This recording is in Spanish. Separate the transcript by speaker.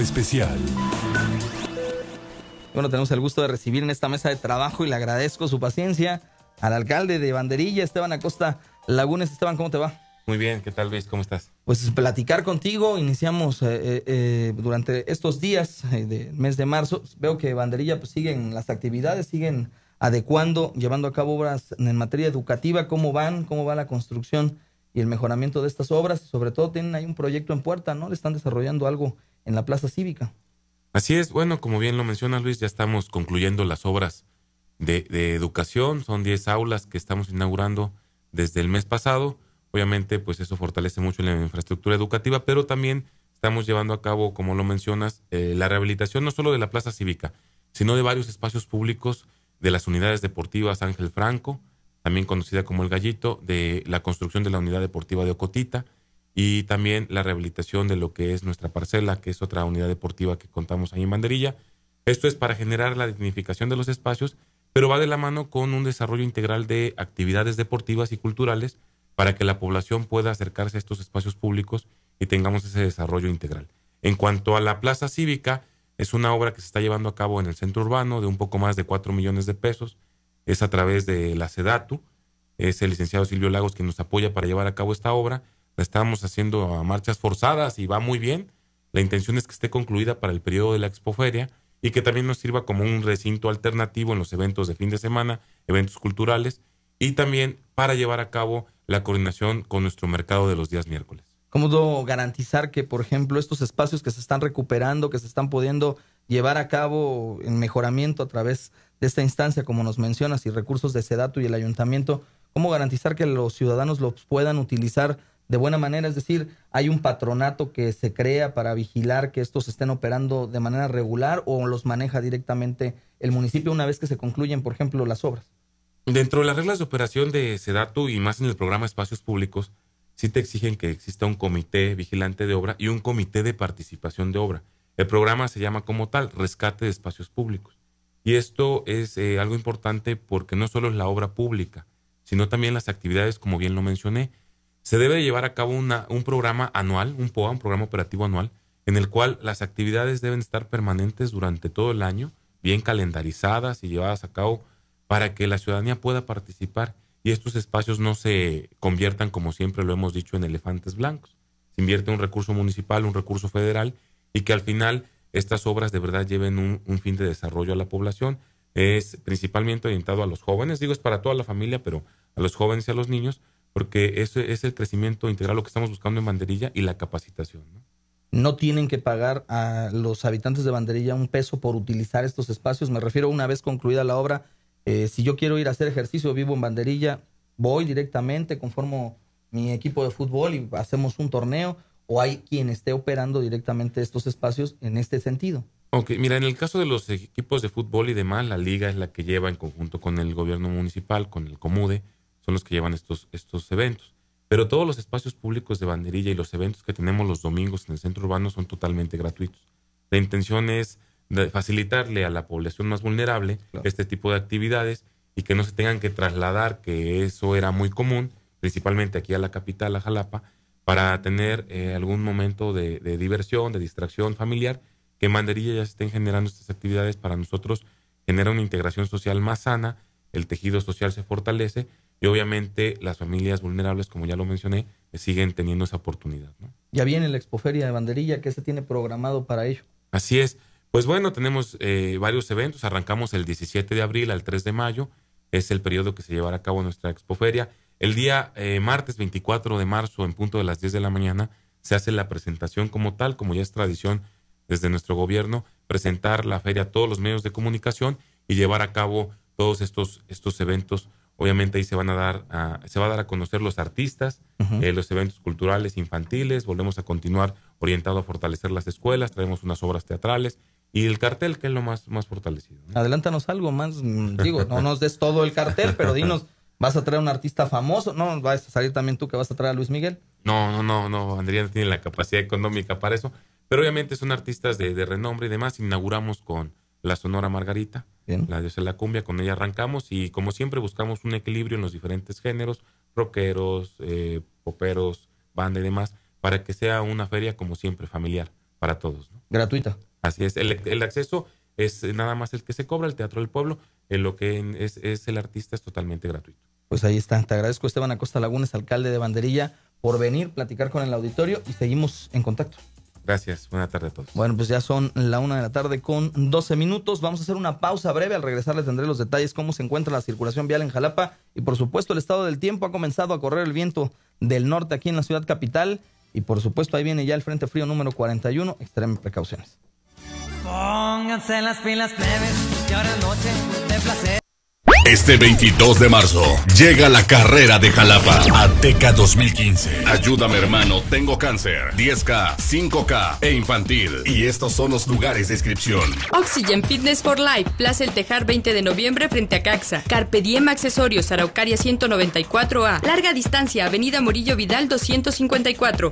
Speaker 1: especial.
Speaker 2: Bueno, tenemos el gusto de recibir en esta mesa de trabajo y le agradezco su paciencia al alcalde de Banderilla, Esteban Acosta Lagunes. Esteban, ¿cómo
Speaker 1: te va? Muy bien, ¿qué tal Luis? ¿Cómo estás?
Speaker 2: Pues platicar contigo, iniciamos eh, eh, eh, durante estos días del mes de marzo, veo que Banderilla pues, siguen las actividades, siguen adecuando, llevando a cabo obras en materia educativa, cómo van, cómo va la construcción y el mejoramiento de estas obras, sobre todo tienen ahí un proyecto en puerta, ¿no? Le están desarrollando algo en la Plaza Cívica.
Speaker 1: Así es, bueno, como bien lo menciona Luis, ya estamos concluyendo las obras de, educación, son 10 aulas que estamos inaugurando desde el mes pasado, obviamente pues eso fortalece mucho la infraestructura educativa, pero también estamos llevando a cabo, como lo mencionas, eh, la rehabilitación no solo de la Plaza Cívica, sino de varios espacios públicos de las unidades deportivas Ángel Franco, también conocida como El Gallito, de la construcción de la unidad deportiva de Ocotita, y también la rehabilitación de lo que es nuestra parcela, que es otra unidad deportiva que contamos ahí en Banderilla. Esto es para generar la dignificación de los espacios, pero va de la mano con un desarrollo integral de actividades deportivas y culturales para que la población pueda acercarse a estos espacios públicos y tengamos ese desarrollo integral. En cuanto a la plaza cívica, es una obra que se está llevando a cabo en el centro urbano de un poco más de 4 millones de pesos. Es a través de la SEDATU. Es el licenciado Silvio Lagos quien nos apoya para llevar a cabo esta obra estábamos haciendo a marchas forzadas y va muy bien. La intención es que esté concluida para el periodo de la expoferia y que también nos sirva como un recinto alternativo en los eventos de fin de semana, eventos culturales y también para llevar a cabo la coordinación con nuestro mercado de los días miércoles.
Speaker 2: ¿Cómo garantizar que, por ejemplo, estos espacios que se están recuperando, que se están pudiendo llevar a cabo en mejoramiento a través de esta instancia, como nos mencionas, y recursos de SEDATU y el ayuntamiento, cómo garantizar que los ciudadanos los puedan utilizar de buena manera, es decir, hay un patronato que se crea para vigilar que estos estén operando de manera regular o los maneja directamente el municipio una vez que se concluyen, por ejemplo, las obras.
Speaker 1: Dentro de las reglas de operación de Sedatu y más en el programa Espacios Públicos, sí te exigen que exista un comité vigilante de obra y un comité de participación de obra. El programa se llama como tal Rescate de Espacios Públicos. Y esto es eh, algo importante porque no solo es la obra pública, sino también las actividades, como bien lo mencioné, se debe llevar a cabo una, un programa anual, un POA, un programa operativo anual, en el cual las actividades deben estar permanentes durante todo el año, bien calendarizadas y llevadas a cabo para que la ciudadanía pueda participar y estos espacios no se conviertan, como siempre lo hemos dicho, en elefantes blancos. Se invierte un recurso municipal, un recurso federal y que al final estas obras de verdad lleven un, un fin de desarrollo a la población. Es principalmente orientado a los jóvenes, digo, es para toda la familia, pero a los jóvenes y a los niños, porque ese es el crecimiento integral lo que estamos buscando en banderilla y la capacitación.
Speaker 2: ¿no? tienen que pagar a los habitantes de Banderilla un peso por utilizar estos espacios. Me refiero una vez concluida la obra, eh, si yo quiero ir a hacer ejercicio vivo en Banderilla, voy directamente, conformo mi equipo de fútbol y hacemos un torneo, o hay quien esté operando directamente estos espacios en este sentido.
Speaker 1: Ok, mira, en el caso de los equipos de fútbol y demás, la liga es la que lleva en conjunto con el gobierno municipal, con el Comude, son los que llevan estos, estos eventos. Pero todos los espacios públicos de banderilla y los eventos que tenemos los domingos en el centro urbano son totalmente gratuitos. La intención es facilitarle a la población más vulnerable este tipo de actividades y que no se tengan que trasladar, que eso era muy común, principalmente aquí a la capital, a Jalapa, para tener eh, algún momento de, diversión, de distracción familiar, que Banderilla ya estén generando estas actividades para nosotros, genera una integración social más sana, el tejido social se fortalece y obviamente las familias vulnerables, como ya lo mencioné, siguen teniendo esa oportunidad.
Speaker 2: Ya viene la expoferia de banderilla, que se este tiene programado para
Speaker 1: ello? Así es. Pues bueno, tenemos eh, varios eventos. Arrancamos el 17 de abril al 3 de mayo. Es el periodo que se llevará a cabo nuestra expoferia. El día eh, martes 24 de marzo, en punto de las 10 de la mañana, se hace la presentación como tal, como ya es tradición desde nuestro gobierno, presentar la feria a todos los medios de comunicación y llevar a cabo todos estos, estos eventos Obviamente ahí se van a dar, a, se va a dar a conocer los artistas, eh, los eventos culturales infantiles. Volvemos a continuar orientado a fortalecer las escuelas. Traemos unas obras teatrales y el cartel que es lo más, más fortalecido.
Speaker 2: Adelántanos algo más, mm, digo, no nos des todo el cartel, pero dinos, vas a traer un artista famoso, no vas a salir también tú que vas a traer a Luis Miguel.
Speaker 1: No, no, no, no, Andrea no tiene la capacidad económica para eso, pero obviamente son artistas de, de renombre y demás. Inauguramos con la Sonora Margarita. La diosa de la cumbia, con ella arrancamos y como siempre buscamos un equilibrio en los diferentes géneros, rockeros, eh, poperos, banda y demás, para que sea una feria como siempre familiar para todos. ¿no? Gratuita. Así es, el, acceso es nada más el que se cobra, el Teatro del Pueblo, en lo que es, es el artista es totalmente gratuito.
Speaker 2: Pues ahí está, te agradezco Esteban Acosta Lagunes, alcalde de Banderilla, por venir, platicar con el auditorio y seguimos en contacto.
Speaker 1: Gracias, buena tarde a todos. Bueno,
Speaker 2: pues ya son la una de la tarde con 12 minutos. Vamos a hacer una pausa breve. Al regresar les tendré los detalles cómo se encuentra la circulación vial en Jalapa y por supuesto el estado del tiempo. Ha comenzado a correr el viento del norte aquí en la ciudad capital y por supuesto ahí viene ya el Frente Frío número 41. Extreme precauciones. Pónganse las pilas plebes, que ahora noche de placer.
Speaker 1: Este 22 de marzo llega la carrera de Jalapa Ateca 2015. Ayúdame hermano, tengo cáncer. 10K, 5K e infantil. Y estos son los lugares de inscripción.
Speaker 2: Oxygen Fitness for Life, Plaza El Tejar 20 de noviembre frente a Caxa. Carpe Diem Accesorios, Araucaria 194A. Larga distancia, Avenida Murillo Vidal 254.